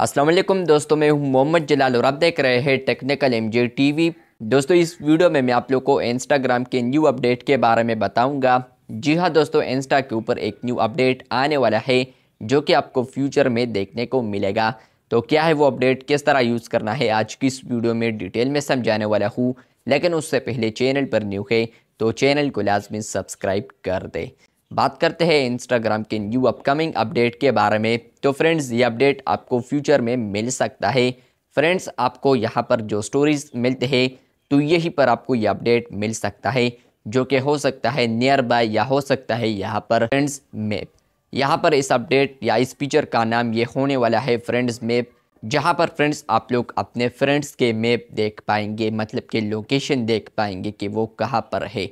असलम दोस्तों मैं हूं मोहम्मद जलाल और आप देख रहे हैं technical M J T V दोस्तों इस वीडियो में मैं आप लोग को इंस्टाग्राम के न्यू अपडेट के बारे में बताऊंगा जी हाँ दोस्तों इंस्टा के ऊपर एक न्यू अपडेट आने वाला है जो कि आपको फ्यूचर में देखने को मिलेगा तो क्या है वो अपडेट किस तरह यूज़ करना है आज की इस वीडियो में डिटेल में समझाने वाला हूँ लेकिन उससे पहले चैनल पर न्यू है तो चैनल को लाजमी सब्सक्राइब कर दें बात करते हैं इंस्टाग्राम के न्यू अपकमिंग अपडेट के बारे में तो फ्रेंड्स ये अपडेट आपको फ्यूचर में मिल सकता है फ्रेंड्स आपको यहाँ पर जो स्टोरीज मिलते हैं तो यही पर आपको ये अपडेट मिल सकता है जो कि हो सकता है नियर बाय या हो सकता है यहाँ पर फ्रेंड्स मैप यहाँ पर इस अपडेट या इस फीचर का नाम ये होने वाला है फ्रेंड्स मैप जहाँ पर फ्रेंड्स आप लोग अपने फ्रेंड्स के मैप देख पाएंगे मतलब कि लोकेशन देख पाएंगे कि वो कहाँ पर है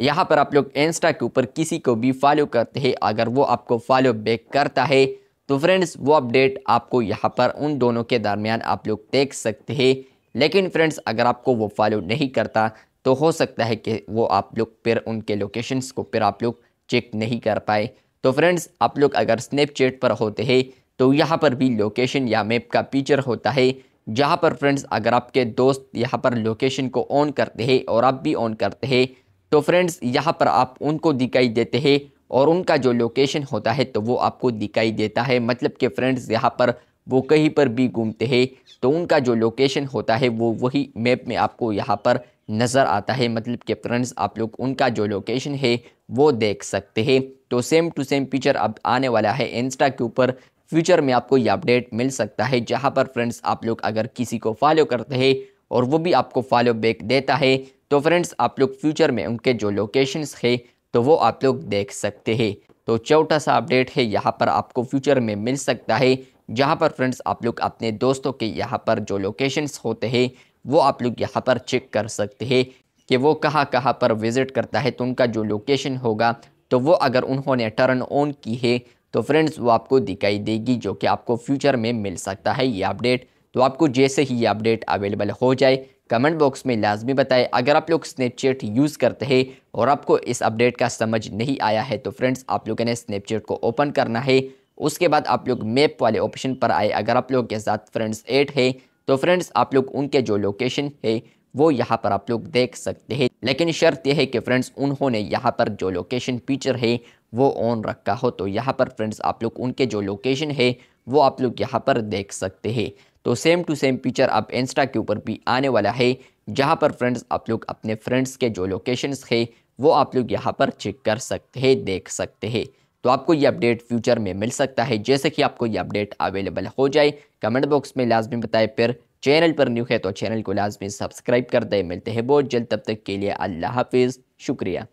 यहाँ पर आप लोग इंस्टा के ऊपर किसी को भी फॉलो करते हैं अगर वो आपको फॉलो बैक करता है तो फ्रेंड्स वो अपडेट आपको यहाँ पर उन दोनों के दरमियान आप लोग देख सकते हैं लेकिन फ्रेंड्स अगर आपको वो फॉलो नहीं करता तो हो सकता है कि वो आप लोग फिर उनके लोकेशंस को फिर आप लोग चेक नहीं कर पाए तो फ्रेंड्स आप लोग अगर स्नैपचैट पर होते हैं तो यहाँ पर भी लोकेशन या मैप का फीचर होता है जहाँ पर फ्रेंड्स अगर आपके दोस्त यहाँ पर लोकेशन को ऑन करते हैं और आप भी ऑन करते हैं तो फ्रेंड्स यहाँ पर आप उनको दिखाई देते हैं और उनका जो लोकेशन होता है तो वो आपको दिखाई देता है मतलब कि फ्रेंड्स यहाँ पर वो कहीं पर भी घूमते हैं तो उनका जो लोकेशन होता है वो वही मैप में आपको यहाँ पर नज़र आता है मतलब कि फ्रेंड्स आप लोग उनका जो लोकेशन है वो देख सकते हैं तो सेम टू सेम फीचर अब आने वाला है इंस्टा के ऊपर फ्यूचर में आपको ये अपडेट मिल सकता है जहाँ पर फ्रेंड्स आप लोग अगर किसी को फॉलो करते हैं और वो भी आपको फॉलो बैक देता है तो फ्रेंड्स आप लोग फ्यूचर में उनके जो लोकेशंस है तो वो आप लोग देख सकते हैं तो चौथा सा अपडेट है यहाँ पर आपको फ्यूचर में मिल सकता है जहाँ पर फ्रेंड्स आप लोग अपने दोस्तों के यहाँ पर जो लोकेशंस होते हैं वो आप लोग यहाँ पर चेक कर सकते हैं कि वो कहाँ कहाँ पर विज़िट करता है तो उनका जो लोकेशन होगा तो वो अगर उन्होंने टर्न ऑन की है तो फ्रेंड्स वो आपको दिखाई देगी जो कि आपको फ्यूचर में मिल सकता है ये अपडेट तो आपको जैसे ही ये अपडेट अवेलेबल हो जाए कमेंट बॉक्स में लाजमी बताएं अगर आप लोग स्नैपचैट यूज़ करते हैं और आपको इस अपडेट का समझ नहीं आया है तो फ्रेंड्स आप लोगों ने स्नैपचैट को ओपन करना है उसके बाद आप लोग मैप वाले ऑप्शन पर आए अगर आप लोग के साथ फ्रेंड्स एट है तो फ्रेंड्स आप लोग उनके जो लोकेशन है वो यहाँ पर आप लोग देख सकते हैं लेकिन शर्त यह है कि फ्रेंड्स उन्होंने यहाँ पर जो लोकेशन फीचर है वो ऑन रखा हो तो यहाँ पर फ्रेंड्स आप लोग उनके जो लोकेशन है वो आप लोग यहाँ पर देख सकते हैं तो सेम टू सेम पिक्चर आप इंस्टा के ऊपर भी आने वाला है जहाँ पर फ्रेंड्स आप लोग अपने फ्रेंड्स के जो लोकेशंस है वो आप लोग यहाँ पर चेक कर सकते हैं देख सकते हैं तो आपको ये अपडेट फ्यूचर में मिल सकता है जैसे कि आपको ये अपडेट अवेलेबल हो जाए कमेंट बॉक्स में लाजमी बताएं फिर चैनल पर न्यू है तो चैनल को लाजमी सब्सक्राइब कर दें मिलते हैं बहुत जल्द तब तक के लिए अल्लाह हाफिज़ शुक्रिया